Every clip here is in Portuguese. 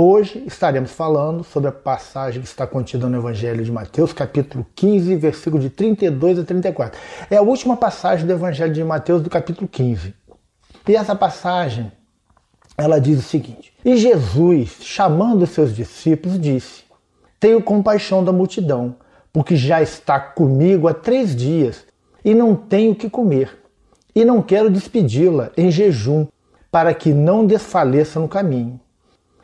Hoje estaremos falando sobre a passagem que está contida no Evangelho de Mateus, capítulo 15, versículo de 32 a 34. É a última passagem do Evangelho de Mateus, do capítulo 15. E essa passagem, ela diz o seguinte: E Jesus, chamando os seus discípulos, disse: Tenho compaixão da multidão, porque já está comigo há três dias e não tenho o que comer. E não quero despedi-la em jejum, para que não desfaleça no caminho.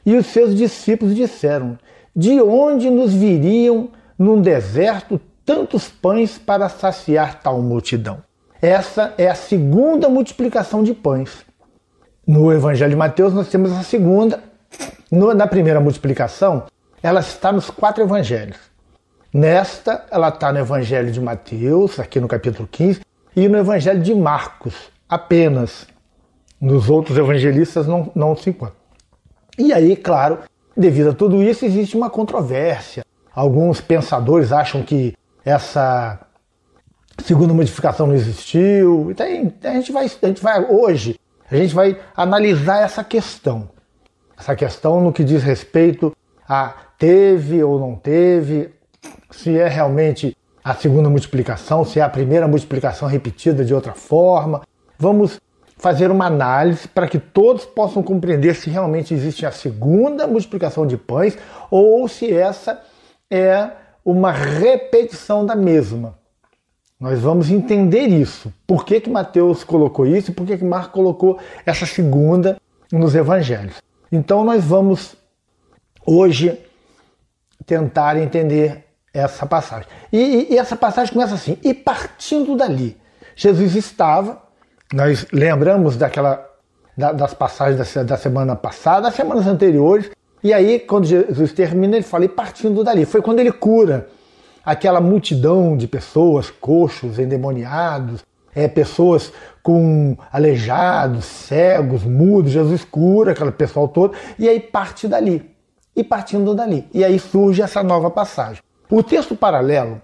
E os seus discípulos disseram: De onde nos viriam num deserto tantos pães para saciar tal multidão? Essa é a segunda multiplicação de pães. No Evangelho de Mateus, nós temos a segunda. na primeira multiplicação, ela está nos quatro evangelhos. Nesta, ela está no Evangelho de Mateus, aqui no capítulo 15, e no Evangelho de Marcos, apenas. Nos outros evangelistas não, não se encontra. E aí, claro, devido a tudo isso, existe uma controvérsia. Alguns pensadores acham que essa segunda modificação não existiu. Então, a gente vai, a gente vai hoje, a gente vai analisar essa questão. Essa questão no que diz respeito a teve ou não teve, se é realmente a segunda multiplicação, se é a primeira multiplicação repetida de outra forma. Vamos fazer uma análise para que todos possam compreender se realmente existe a segunda multiplicação de pães ou se essa é uma repetição da mesma. Nós vamos entender isso. Por que, que Mateus colocou isso e por que, que Marcos colocou essa segunda nos evangelhos. Então nós vamos hoje tentar entender essa passagem. E, e, essa passagem começa assim: e partindo dali, Jesus estava nós lembramos daquela da, das passagens da, da semana passada, das semanas anteriores, e aí quando Jesus termina, ele fala e partindo dali. Foi quando ele cura aquela multidão de pessoas, coxos, endemoniados, é, pessoas com aleijados, cegos, mudos, Jesus cura aquele pessoal todo, e aí parte dali. E partindo dali. E aí surge essa nova passagem. O texto paralelo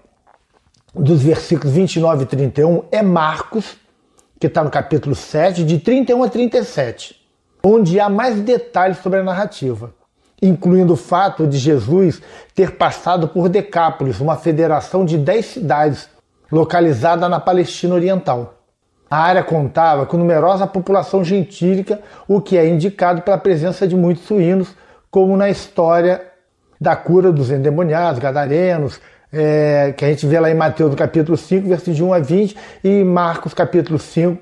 dos versículos 29 e 31 é Marcos que está no capítulo 7, de 31 a 37, onde há mais detalhes sobre a narrativa, incluindo o fato de Jesus ter passado por Decápolis, uma federação de 10 cidades localizada na Palestina Oriental. A área contava com numerosa população gentílica, o que é indicado pela presença de muitos suínos, como na história da cura dos endemoniados, gadarenos, é, que a gente vê lá em Mateus capítulo 5, versículos de 1 a 20, e Marcos capítulo 5,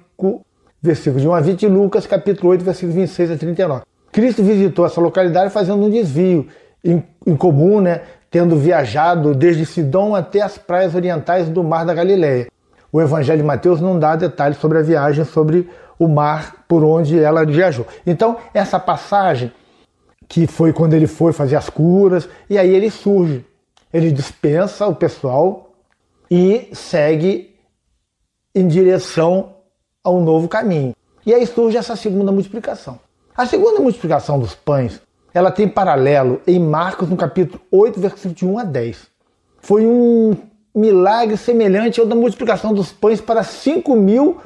versículos de 1 a 20, e Lucas capítulo 8, versículos 26 a 39. Cristo visitou essa localidade fazendo um desvio em, comum, né, tendo viajado desde Sidom até as praias orientais do Mar da Galileia. O Evangelho de Mateus não dá detalhes sobre a viagem, sobre o mar por onde ela viajou. Então, essa passagem, que foi quando ele foi fazer as curas, e aí ele surge ele dispensa o pessoal e segue em direção ao novo caminho. E aí surge essa segunda multiplicação. A segunda multiplicação dos pães, ela tem paralelo em Marcos no capítulo 8, versículo de 1 a 10. Foi um milagre semelhante ao da multiplicação dos pães para 5 mil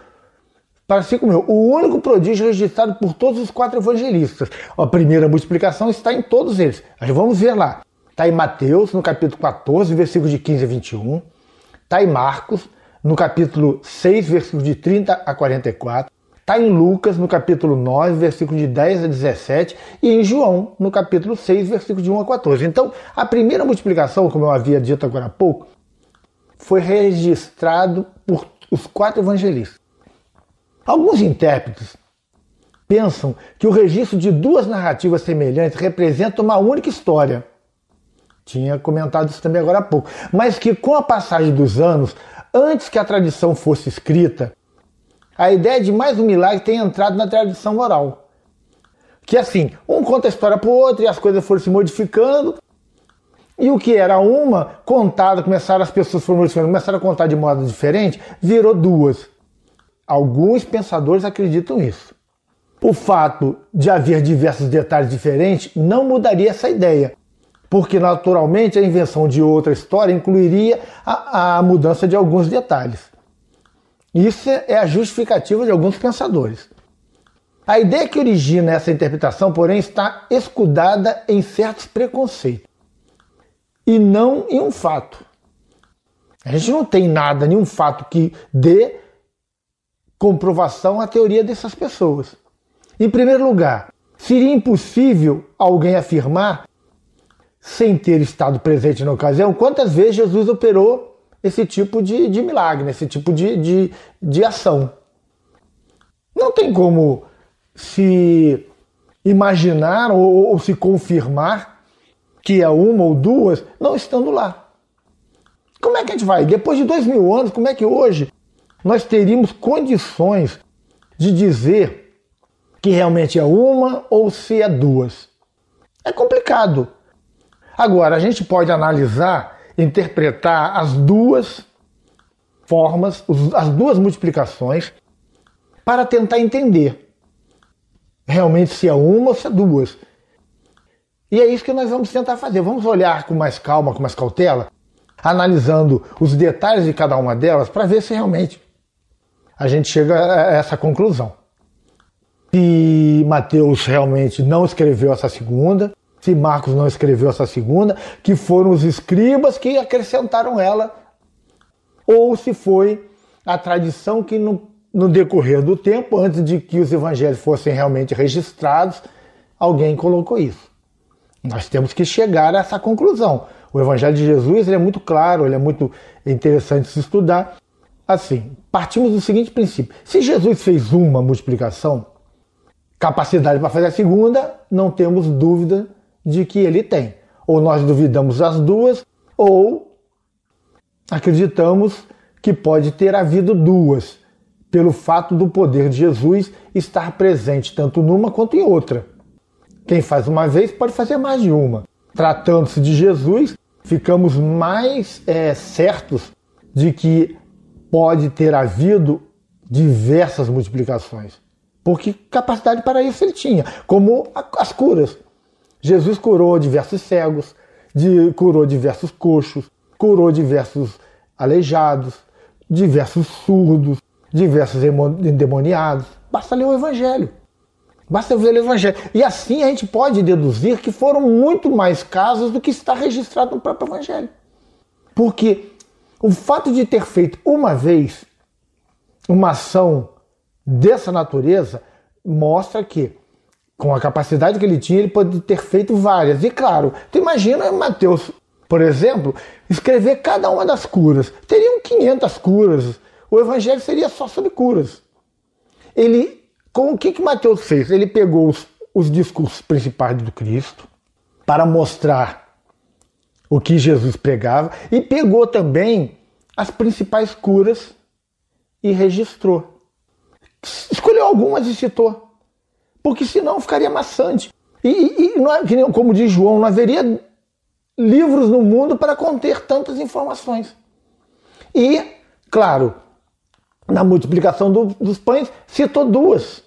para 5 mil. O único prodígio registrado por todos os quatro evangelistas. A primeira multiplicação está em todos eles. vamos ver lá. Está em Mateus, no capítulo 14, versículos de 15 a 21. Está em Marcos, no capítulo 6, versículos de 30 a 44. Está em Lucas, no capítulo 9, versículos de 10 a 17, e em João, no capítulo 6, versículos de 1 a 14. Então, a primeira multiplicação, como eu havia dito agora há pouco, foi registrado por os quatro evangelistas. Alguns intérpretes pensam que o registro de duas narrativas semelhantes representa uma única história, tinha comentado isso também agora há pouco. Mas que com a passagem dos anos, antes que a tradição fosse escrita, a ideia de mais um milagre tem entrado na tradição oral. Que assim, um conta a história para o outro e as coisas foram se modificando. E o que era uma, contada, começaram as pessoas foram modificando, começaram a contar de modo diferente, virou duas. Alguns pensadores acreditam isso. O fato de haver diversos detalhes diferentes não mudaria essa ideia porque naturalmente a invenção de outra história incluiria a, a mudança de alguns detalhes. Isso é, é a justificativa de alguns pensadores. A ideia que origina essa interpretação, porém, está escudada em certos preconceitos e não em um fato. A gente não tem nada, nenhum fato que dê comprovação à teoria dessas pessoas. Em primeiro lugar, seria impossível alguém afirmar sem ter estado presente na ocasião, quantas vezes Jesus operou esse tipo de, de milagre, né? esse tipo de, de, de ação. Não tem como se imaginar ou, ou se confirmar que é uma ou duas não estando lá. Como é que a gente vai? Depois de dois mil anos, como é que hoje nós teríamos condições de dizer que realmente é uma ou se é duas? É complicado. Agora, a gente pode analisar, interpretar as duas formas, as duas multiplicações, para tentar entender realmente se é uma ou se é duas. E é isso que nós vamos tentar fazer. Vamos olhar com mais calma, com mais cautela, analisando os detalhes de cada uma delas para ver se realmente a gente chega a essa conclusão. Se Mateus realmente não escreveu essa segunda, se Marcos não escreveu essa segunda, que foram os escribas que acrescentaram ela, ou se foi a tradição que no, no decorrer do tempo, antes de que os evangelhos fossem realmente registrados, alguém colocou isso. Nós temos que chegar a essa conclusão. O Evangelho de Jesus é muito claro, ele é muito interessante se estudar. Assim, partimos do seguinte princípio: se Jesus fez uma multiplicação, capacidade para fazer a segunda, não temos dúvida de que ele tem. Ou nós duvidamos das duas, ou acreditamos que pode ter havido duas, pelo fato do poder de Jesus estar presente tanto numa quanto em outra. Quem faz uma vez pode fazer mais de uma. Tratando-se de Jesus, ficamos mais é, certos de que pode ter havido diversas multiplicações, porque capacidade para isso ele tinha, como as curas. Jesus curou diversos cegos, de, curou diversos coxos, curou diversos aleijados, diversos surdos, diversos endemoniados. Basta ler o Evangelho. Basta ler o Evangelho. E assim a gente pode deduzir que foram muito mais casos do que está registrado no próprio Evangelho. Porque o fato de ter feito uma vez uma ação dessa natureza mostra que com a capacidade que ele tinha, ele pode ter feito várias. E claro, tu imagina Mateus, por exemplo, escrever cada uma das curas. Teriam 500 curas. O evangelho seria só sobre curas. Ele, com o que que Mateus fez? Ele pegou os, os discursos principais do Cristo para mostrar o que Jesus pregava e pegou também as principais curas e registrou. Escolheu algumas e citou porque senão ficaria maçante. E, e não, é que nem, como diz João, não haveria livros no mundo para conter tantas informações. E, claro, na multiplicação do, dos pães, citou duas,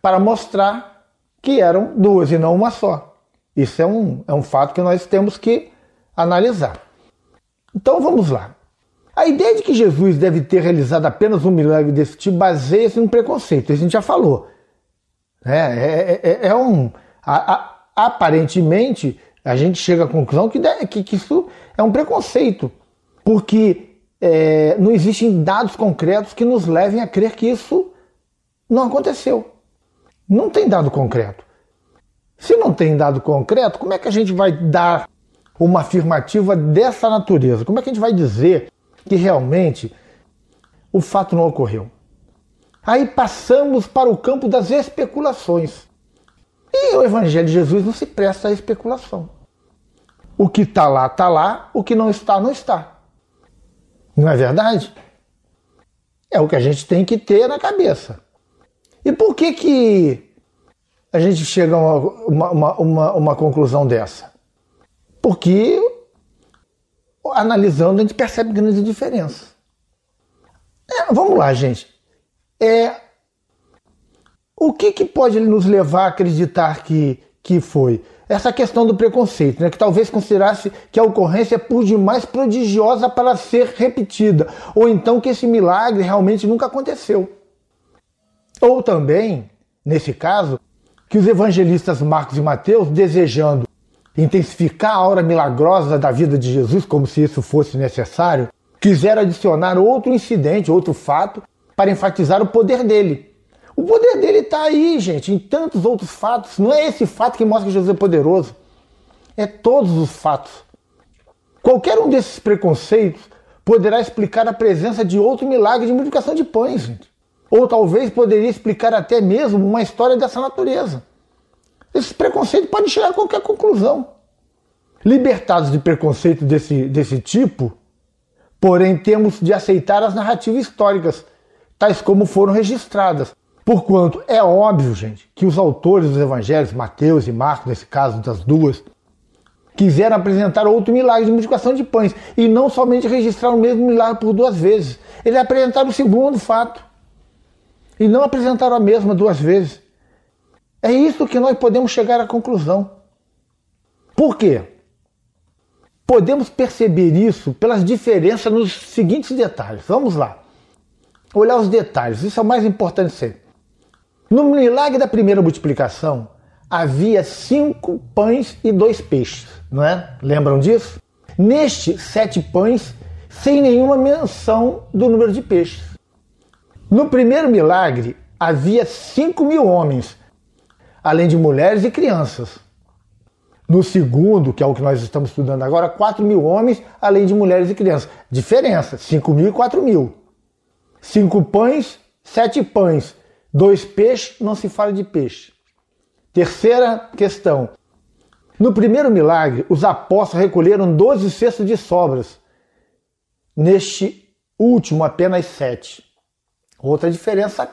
para mostrar que eram duas e não uma só. Isso é um, é um fato que nós temos que analisar. Então vamos lá. A ideia de que Jesus deve ter realizado apenas um milagre desse tipo baseia-se no preconceito, a gente já falou. É, é, é, é, é um. A, a, aparentemente, a gente chega à conclusão que, que, que isso é um preconceito, porque é, não existem dados concretos que nos levem a crer que isso não aconteceu. Não tem dado concreto. Se não tem dado concreto, como é que a gente vai dar uma afirmativa dessa natureza? Como é que a gente vai dizer que realmente o fato não ocorreu? Aí passamos para o campo das especulações. E o Evangelho de Jesus não se presta à especulação. O que está lá, está lá, o que não está, não está. Não é verdade? É o que a gente tem que ter na cabeça. E por que, que a gente chega a uma, uma, uma, uma conclusão dessa? Porque analisando, a gente percebe grande diferença. É, vamos lá, gente é o que, que pode nos levar a acreditar que, que foi? Essa questão do preconceito, né, que talvez considerasse que a ocorrência é por demais prodigiosa para ser repetida, ou então que esse milagre realmente nunca aconteceu. Ou também, nesse caso, que os evangelistas Marcos e Mateus, desejando intensificar a hora milagrosa da vida de Jesus, como se isso fosse necessário, quiseram adicionar outro incidente, outro fato, para enfatizar o poder dele. O poder dele está aí, gente, em tantos outros fatos. Não é esse fato que mostra que Jesus é poderoso. É todos os fatos. Qualquer um desses preconceitos poderá explicar a presença de outro milagre de multiplicação de pães, gente. Ou talvez poderia explicar até mesmo uma história dessa natureza. Esses preconceitos podem chegar a qualquer conclusão. Libertados de preconceito desse, desse tipo, porém temos de aceitar as narrativas históricas tais como foram registradas. Porquanto é óbvio, gente, que os autores dos evangelhos, Mateus e Marcos, nesse caso das duas, quiseram apresentar outro milagre de multiplicação de pães e não somente registrar o mesmo milagre por duas vezes. Eles apresentaram o segundo fato e não apresentaram a mesma duas vezes. É isso que nós podemos chegar à conclusão. Por quê? Podemos perceber isso pelas diferenças nos seguintes detalhes. Vamos lá olhar os detalhes, isso é o mais importante sempre. No milagre da primeira multiplicação, havia cinco pães e dois peixes, não é? Lembram disso? Neste, sete pães, sem nenhuma menção do número de peixes. No primeiro milagre, havia cinco mil homens, além de mulheres e crianças. No segundo, que é o que nós estamos estudando agora, quatro mil homens, além de mulheres e crianças. Diferença, cinco mil e quatro mil. Cinco pães, sete pães, dois peixes, não se fala de peixe. Terceira questão. No primeiro milagre, os apóstolos recolheram doze cestos de sobras. Neste último, apenas sete. Outra diferença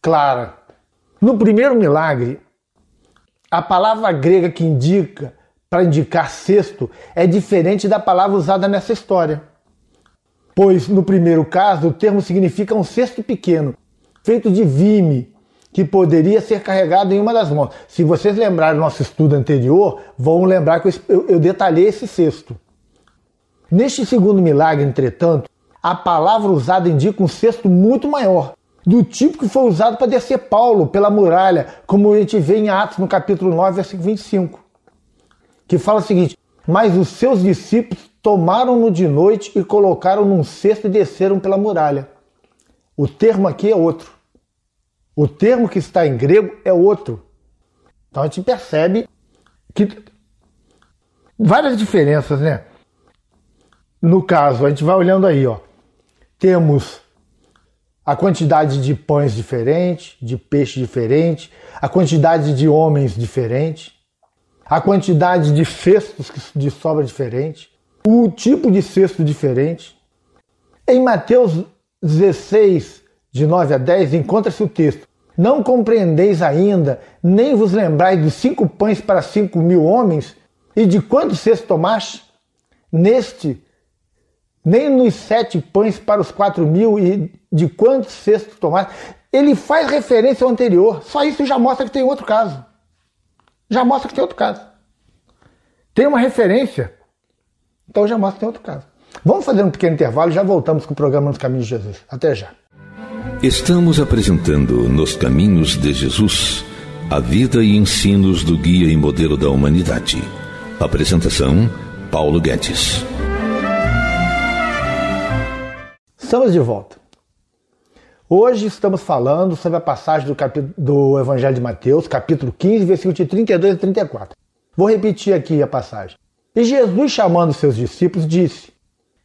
clara. No primeiro milagre, a palavra grega que indica para indicar cesto é diferente da palavra usada nessa história pois no primeiro caso o termo significa um cesto pequeno, feito de vime, que poderia ser carregado em uma das mãos. Se vocês lembrarem do nosso estudo anterior, vão lembrar que eu, detalhei esse cesto. Neste segundo milagre, entretanto, a palavra usada indica um cesto muito maior, do tipo que foi usado para descer Paulo pela muralha, como a gente vê em Atos no capítulo 9, versículo 25, que fala o seguinte: Mas os seus discípulos tomaram-no de noite e colocaram num cesto e desceram pela muralha. O termo aqui é outro. O termo que está em grego é outro. Então a gente percebe que várias diferenças, né? No caso, a gente vai olhando aí, ó. Temos a quantidade de pães diferente, de peixe diferente, a quantidade de homens diferente, a quantidade de cestos de sobra diferente, o tipo de cesto diferente. Em Mateus 16, de 9 a 10, encontra-se o texto: Não compreendeis ainda, nem vos lembrais dos cinco pães para cinco mil homens, e de quantos cestos tomaste? Neste, nem nos sete pães para os quatro mil, e de quantos cestos tomaste? Ele faz referência ao anterior, só isso já mostra que tem outro caso. Já mostra que tem outro caso. Tem uma referência então já mostra em outro caso. Vamos fazer um pequeno intervalo e já voltamos com o programa Nos Caminhos de Jesus. Até já. Estamos apresentando Nos Caminhos de Jesus a vida e ensinos do guia e modelo da humanidade. Apresentação: Paulo Guedes. Estamos de volta. Hoje estamos falando sobre a passagem do, do Evangelho de Mateus, capítulo 15, versículos de 32 a 34. Vou repetir aqui a passagem. E Jesus, chamando seus discípulos, disse: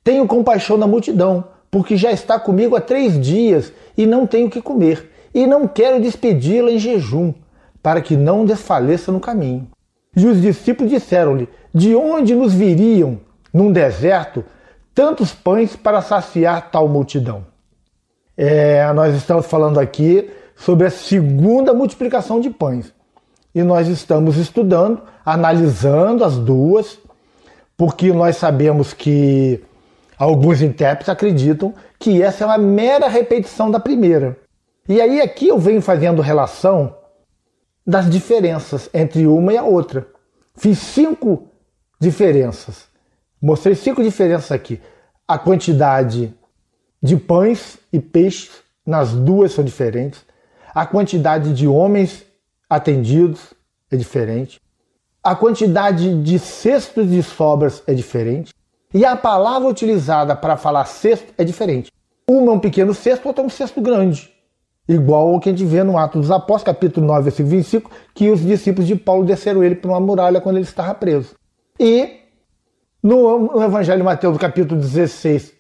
Tenho compaixão da multidão, porque já está comigo há três dias e não tenho o que comer, e não quero despedi-la em jejum, para que não desfaleça no caminho. E os discípulos disseram-lhe: De onde nos viriam, num deserto, tantos pães para saciar tal multidão? É, nós estamos falando aqui sobre a segunda multiplicação de pães. E nós estamos estudando, analisando as duas porque nós sabemos que alguns intérpretes acreditam que essa é uma mera repetição da primeira. E aí aqui eu venho fazendo relação das diferenças entre uma e a outra. Fiz cinco diferenças. Mostrei cinco diferenças aqui. A quantidade de pães e peixes nas duas são diferentes. A quantidade de homens atendidos é diferente a quantidade de cestos de sobras é diferente e a palavra utilizada para falar cesto é diferente. Uma é um pequeno cesto, outra é um cesto grande. Igual o que a gente vê no Atos dos Apóstolos, capítulo 9, versículo 25, que os discípulos de Paulo desceram ele para uma muralha quando ele estava preso. E no Evangelho de Mateus, capítulo 16,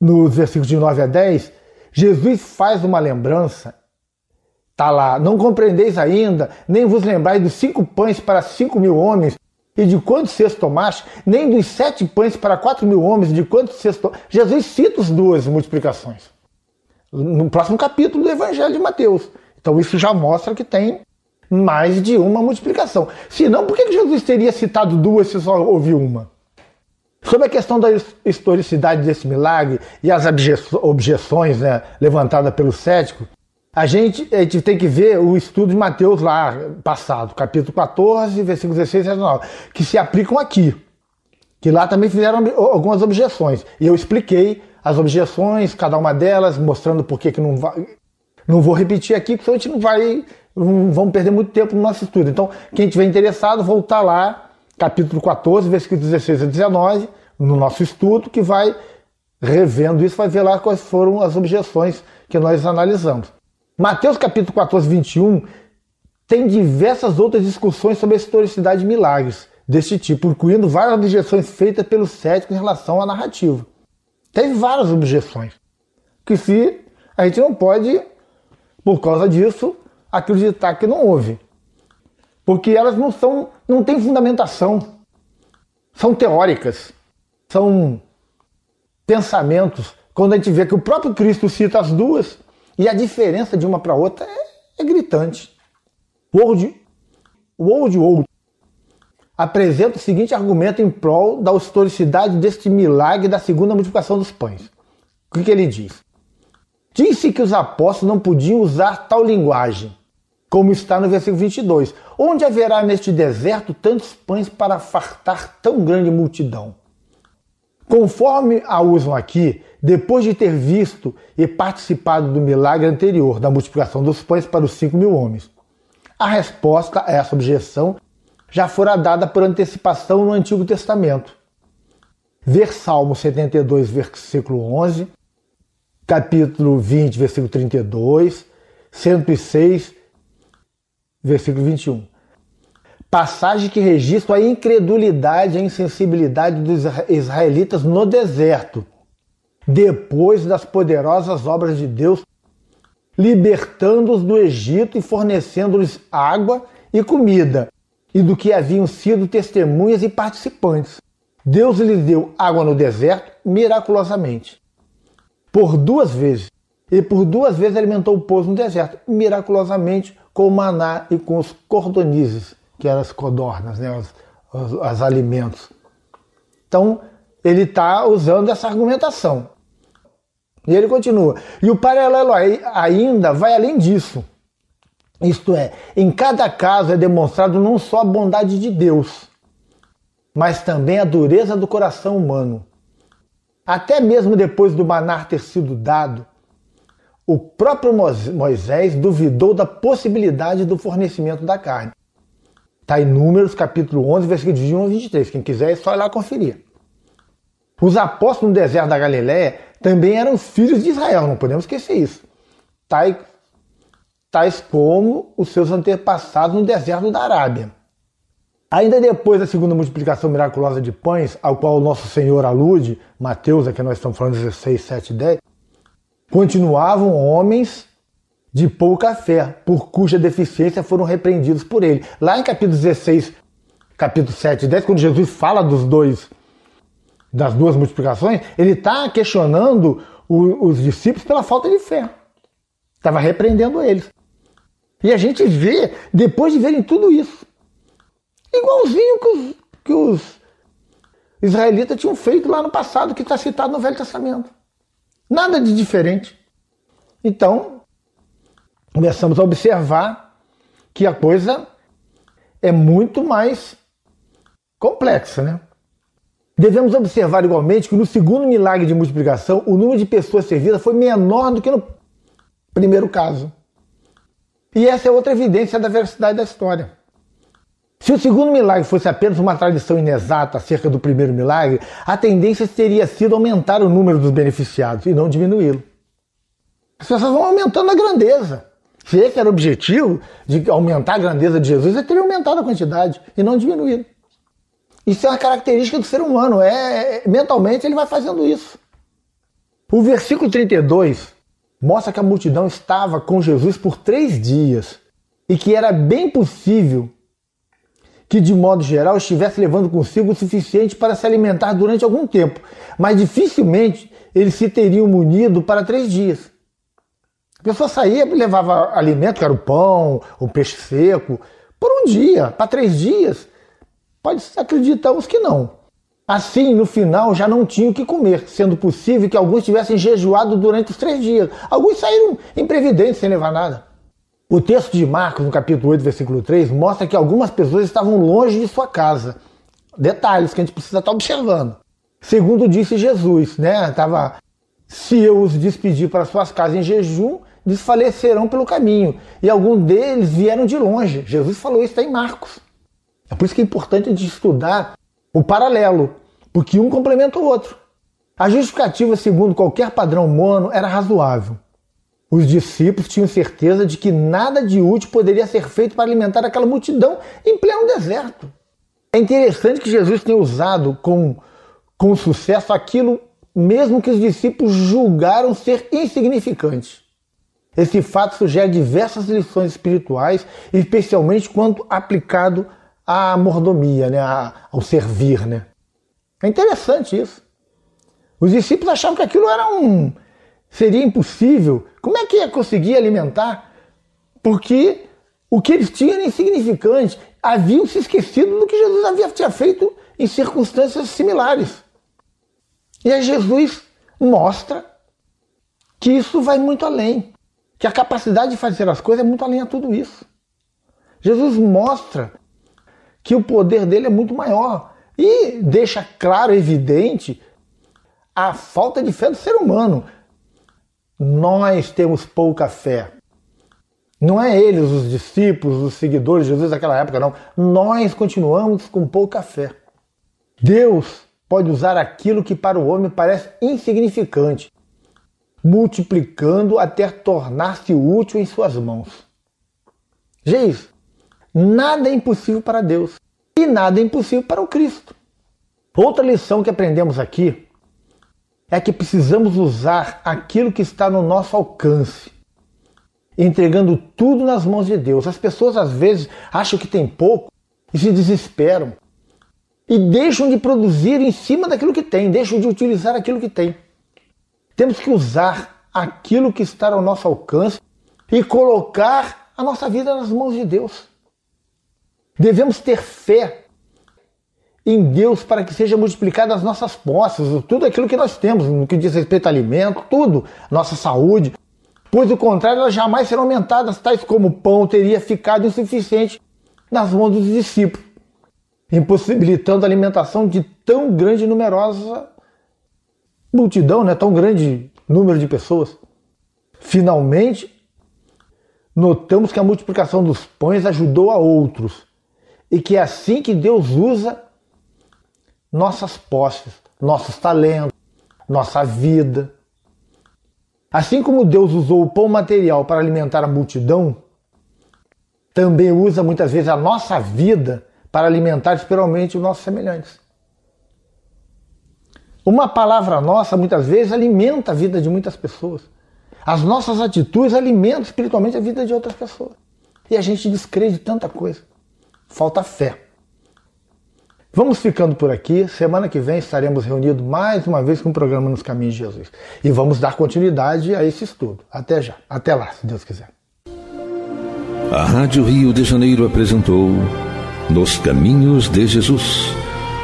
nos versículos de 9 a 10, Jesus faz uma lembrança Tá lá, não compreendeis ainda, nem vos lembrais dos cinco pães para cinco mil homens, e de quantos cestos tomaste, nem dos sete pães para quatro mil homens, de quantos cestos tomaste. Jesus cita as duas multiplicações no próximo capítulo do Evangelho de Mateus. Então isso já mostra que tem mais de uma multiplicação. Se não, por que Jesus teria citado duas se só houve uma? Sobre a questão da historicidade desse milagre e as objeções né, levantadas pelo cético, a gente, a gente tem que ver o estudo de Mateus lá, passado, capítulo 14, versículo 16 e 19, que se aplicam aqui. Que lá também fizeram algumas objeções. E eu expliquei as objeções, cada uma delas, mostrando por que, que não vai. Não vou repetir aqui, porque a gente não vai. Não vamos perder muito tempo no nosso estudo. Então, quem tiver interessado, voltar lá, capítulo 14, versículo 16 a 19, no nosso estudo, que vai, revendo isso, vai ver lá quais foram as objeções que nós analisamos. Mateus capítulo 14, 21 tem diversas outras discussões sobre a historicidade de milagres deste tipo, incluindo várias objeções feitas pelos céticos em relação à narrativa. Teve várias objeções. Que se a gente não pode, por causa disso, acreditar que não houve. Porque elas não são, não têm fundamentação. São teóricas. São pensamentos. Quando a gente vê que o próprio Cristo cita as duas, e a diferença de uma para outra é, é gritante. O Old, o Old apresenta o seguinte argumento em prol da historicidade deste milagre da segunda multiplicação dos pães. O que, que ele diz? Disse que os apóstolos não podiam usar tal linguagem, como está no versículo 22. Onde haverá neste deserto tantos pães para fartar tão grande multidão? Conforme a usam aqui, depois de ter visto e participado do milagre anterior da multiplicação dos pães para os cinco mil homens, a resposta a essa objeção já fora dada por antecipação no Antigo Testamento. Ver Salmo 72, versículo 11, capítulo 20, versículo 32, 106, versículo 21 passagem que registra a incredulidade e a insensibilidade dos israelitas no deserto, depois das poderosas obras de Deus, libertando-os do Egito e fornecendo-lhes água e comida, e do que haviam sido testemunhas e participantes. Deus lhes deu água no deserto miraculosamente, por duas vezes, e por duas vezes alimentou o povo no deserto, miraculosamente, com o maná e com os cordonizes que eram as codornas, né, os, os, os alimentos. Então, ele está usando essa argumentação. E ele continua. E o paralelo ainda vai além disso. Isto é, em cada caso é demonstrado não só a bondade de Deus, mas também a dureza do coração humano. Até mesmo depois do manar ter sido dado, o próprio Moisés duvidou da possibilidade do fornecimento da carne. Está em Números, capítulo 11, versículo 21 1 a 23. Quem quiser é só ir lá conferir. Os apóstolos no deserto da Galiléia também eram filhos de Israel, não podemos esquecer isso. Tais, tais como os seus antepassados no deserto da Arábia. Ainda depois da segunda multiplicação miraculosa de pães, ao qual o nosso Senhor alude, Mateus, aqui nós estamos falando 16, 7 e 10, continuavam homens de pouca fé, por cuja deficiência foram repreendidos por ele. Lá em capítulo 16, capítulo 7 e 10, quando Jesus fala dos dois, das duas multiplicações, ele está questionando o, os discípulos pela falta de fé. Estava repreendendo eles. E a gente vê, depois de verem tudo isso, igualzinho que os, que os israelitas tinham feito lá no passado, que está citado no Velho Testamento. Nada de diferente. Então, começamos a observar que a coisa é muito mais complexa, né? Devemos observar igualmente que no segundo milagre de multiplicação, o número de pessoas servidas foi menor do que no primeiro caso. E essa é outra evidência da veracidade da história. Se o segundo milagre fosse apenas uma tradição inexata acerca do primeiro milagre, a tendência teria sido aumentar o número dos beneficiados e não diminuí-lo. As pessoas vão aumentando a grandeza. Se esse era o objetivo de aumentar a grandeza de Jesus, ele teria aumentado a quantidade e não diminuído. Isso é uma característica do ser humano, é, é mentalmente ele vai fazendo isso. O versículo 32 mostra que a multidão estava com Jesus por três dias e que era bem possível que, de modo geral, estivesse levando consigo o suficiente para se alimentar durante algum tempo, mas dificilmente eles se teriam munido para três dias pessoa saía e levava alimento, que era o pão, o peixe seco, por um dia, para três dias. Pode acreditamos que não. Assim, no final, já não tinham o que comer, sendo possível que alguns tivessem jejuado durante os três dias. Alguns saíram imprevidentes, sem levar nada. O texto de Marcos, no capítulo 8, versículo 3, mostra que algumas pessoas estavam longe de sua casa. Detalhes que a gente precisa estar tá observando. Segundo disse Jesus, né? Tava, se eu os despedir para suas casas em jejum, desfalecerão pelo caminho, e alguns deles vieram de longe. Jesus falou isso em Marcos. É por isso que é importante a gente estudar o paralelo, porque um complementa o outro. A justificativa, segundo qualquer padrão humano, era razoável. Os discípulos tinham certeza de que nada de útil poderia ser feito para alimentar aquela multidão em pleno deserto. É interessante que Jesus tenha usado com, com sucesso aquilo mesmo que os discípulos julgaram ser insignificante. Esse fato sugere diversas lições espirituais, especialmente quando aplicado à mordomia, né, ao servir. Né? É interessante isso. Os discípulos achavam que aquilo era um seria impossível. Como é que ia conseguir alimentar? Porque o que eles tinham era insignificante. Haviam se esquecido do que Jesus havia tinha feito em circunstâncias similares. E aí Jesus mostra que isso vai muito além que a capacidade de fazer as coisas é muito além de tudo isso. Jesus mostra que o poder dele é muito maior e deixa claro, evidente, a falta de fé do ser humano. Nós temos pouca fé. Não é eles, os discípulos, os seguidores de Jesus daquela época, não. Nós continuamos com pouca fé. Deus pode usar aquilo que para o homem parece insignificante multiplicando até tornar-se útil em suas mãos. Geis, nada é impossível para Deus e nada é impossível para o Cristo. Outra lição que aprendemos aqui é que precisamos usar aquilo que está no nosso alcance, entregando tudo nas mãos de Deus. As pessoas às vezes acham que tem pouco e se desesperam e deixam de produzir em cima daquilo que tem, deixam de utilizar aquilo que tem. Temos que usar aquilo que está ao nosso alcance e colocar a nossa vida nas mãos de Deus. Devemos ter fé em Deus para que seja multiplicada as nossas posses, tudo aquilo que nós temos, no que diz respeito a alimento, tudo, nossa saúde. Pois do contrário, elas jamais serão aumentadas, tais como o pão teria ficado insuficiente nas mãos dos discípulos, impossibilitando a alimentação de tão grande e numerosa multidão, né, tão grande número de pessoas. Finalmente, notamos que a multiplicação dos pães ajudou a outros e que é assim que Deus usa nossas posses, nossos talentos, nossa vida. Assim como Deus usou o pão material para alimentar a multidão, também usa muitas vezes a nossa vida para alimentar espiritualmente os nossos semelhantes. Uma palavra nossa, muitas vezes, alimenta a vida de muitas pessoas. As nossas atitudes alimentam espiritualmente a vida de outras pessoas. E a gente descrede tanta coisa. Falta fé. Vamos ficando por aqui. Semana que vem estaremos reunidos mais uma vez com o programa Nos Caminhos de Jesus. E vamos dar continuidade a esse estudo. Até já. Até lá, se Deus quiser. A Rádio Rio de Janeiro apresentou Nos Caminhos de Jesus